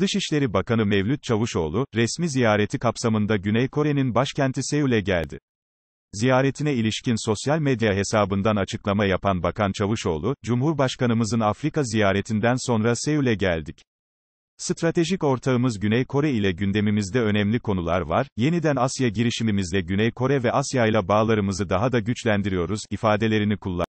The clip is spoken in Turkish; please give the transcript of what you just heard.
Dışişleri Bakanı Mevlüt Çavuşoğlu, resmi ziyareti kapsamında Güney Kore'nin başkenti Seul'e geldi. Ziyaretine ilişkin sosyal medya hesabından açıklama yapan Bakan Çavuşoğlu, Cumhurbaşkanımızın Afrika ziyaretinden sonra Seul'e geldik. Stratejik ortağımız Güney Kore ile gündemimizde önemli konular var. Yeniden Asya girişimimizle Güney Kore ve Asya ile bağlarımızı daha da güçlendiriyoruz ifadelerini kullan.